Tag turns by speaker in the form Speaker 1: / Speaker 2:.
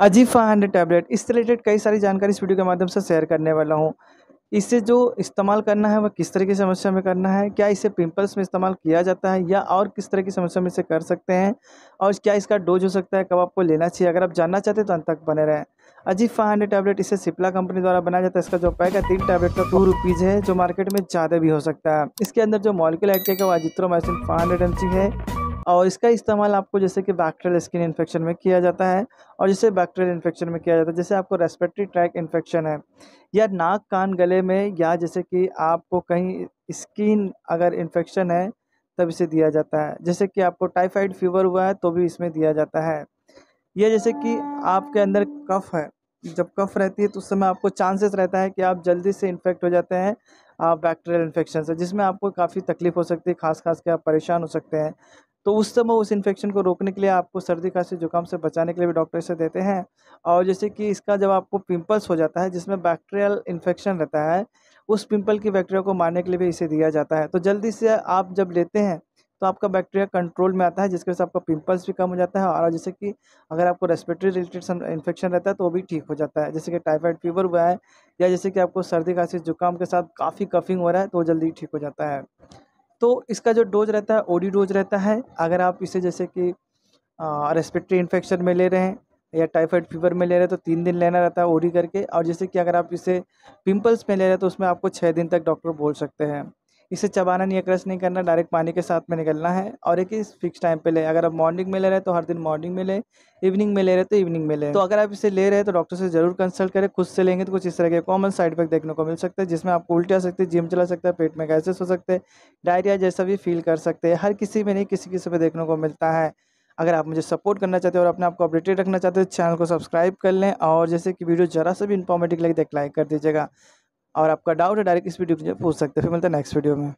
Speaker 1: five hundred tablet इससे related कई सारी जानकारी इस वीडियो के माध्यम से शेयर करने वाला हूँ इसे जो इस्तेमाल करना है वह किस तरह की समस्या में करना है क्या इसे पिंपल्स में इस्तेमाल किया जाता है या और किस तरह की समस्या में इसे कर सकते हैं और क्या इसका डोज हो सकता है कब आपको लेना चाहिए अगर आप जानना चाहते हैं तो अंत तक बने रहें अजीब फाइव हंड्रेड टैबलेट इसे सिप्ला कंपनी द्वारा बनाया जाता है इसका जो पैक है तीन टैबलेट का टू रुपीज़ है जो मार्केट में ज़्यादा भी हो सकता है इसके अंदर जो मॉलिकल एक्ट है वो अजित्रोमाइसिन फाइव हंड्रेड एम है और इसका इस्तेमाल आपको जैसे कि बैक्टेरियल स्किन इन्फेक्शन में किया जाता है और जैसे बैक्टेरियल इन्फेक्शन में किया जाता है जैसे आपको रेस्पिरेटरी ट्रैक इन्फेक्शन है या नाक कान गले में या जैसे कि आपको कहीं स्किन अगर इन्फेक्शन है तब इसे दिया जाता है जैसे कि आपको टाइफाइड फीवर हुआ है तो भी इसमें दिया जाता है या जैसे कि आपके अंदर कफ है जब कफ रहती है तो उस समय आपको चांसेस रहता है कि आप जल्दी से इन्फेक्ट हो जाते हैं आप बैक्टीरियल इन्फेक्शन से जिसमें आपको काफ़ी तकलीफ हो सकती है खास खास के आप परेशान हो सकते हैं तो उस समय उस इन्फेक्शन को रोकने के लिए आपको सर्दी खांसी जुकाम से बचाने के लिए भी डॉक्टर इसे देते हैं और जैसे कि इसका जब आपको पिंपल्स हो जाता है जिसमें बैक्टीरियल इन्फेक्शन रहता है उस पिंपल की बैक्टीरिया को मारने के लिए भी इसे दिया जाता है तो जल्दी से आप जब लेते हैं तो आपका बैक्टीरिया कंट्रोल में आता है जिसकी वजह से आपका पिंपल्स भी कम हो जाता है और जैसे कि अगर आपको रेस्पिरेटरी रिलेटेड इन्फेक्शन रहता है तो वो भी ठीक हो जाता है जैसे कि टाइफाइड फीवर हुआ है या जैसे कि आपको सर्दी खांसी जुकाम के साथ काफ़ी कफिंग हो रहा है तो वो जल्दी ठीक हो जाता है तो इसका जो डोज रहता है ओडी डोज रहता है अगर आप इसे जैसे कि रेस्पिरेटरी इन्फेक्शन में ले रहे हैं या टाइफाइड फीवर में ले रहे हैं तो तीन दिन लेना रहता है ओडी करके और जैसे कि अगर आप इसे पिंपल्स में ले रहे हैं तो उसमें आपको छः दिन तक डॉक्टर बोल सकते हैं इसे चबाना नहीं है क्रश नहीं करना डायरेक्ट पानी के साथ में निकलना है और एक इस फिक्स टाइम पे ले अगर आप मॉर्निंग में ले रहे हैं तो हर दिन मॉर्निंग में ले इवनिंग में ले रहे तो इवनिंग में ले तो अगर आप इसे ले रहे हैं तो डॉक्टर से जरूर कंसल्ट करें खुद से लेंगे तो कुछ इस तरह के कॉमन साइड इफेक्ट देखने को मिल सकते हैं जिसमें आपको उल्टी आ सकती है जिम चला सकता है पेट में गैसेस हो सकते हैं डायरिया जैसा भी फील कर सकते हैं हर किसी में नहीं किसी किसी पर देखने को मिलता है अगर आप मुझे सपोर्ट करना चाहते हो और अपने आपको अपडेटेड रखना चाहते हो तो चैनल को सब्सक्राइब कर लें और जैसे कि वीडियो जरा सा भी इन्फॉर्मेटिव लगे देख तो लाइक कर दीजिएगा और आपका डाउट है डायरेक्ट इस वीडियो के पूछ सकते हैं फिर मिलते हैं नेक्स्ट वीडियो में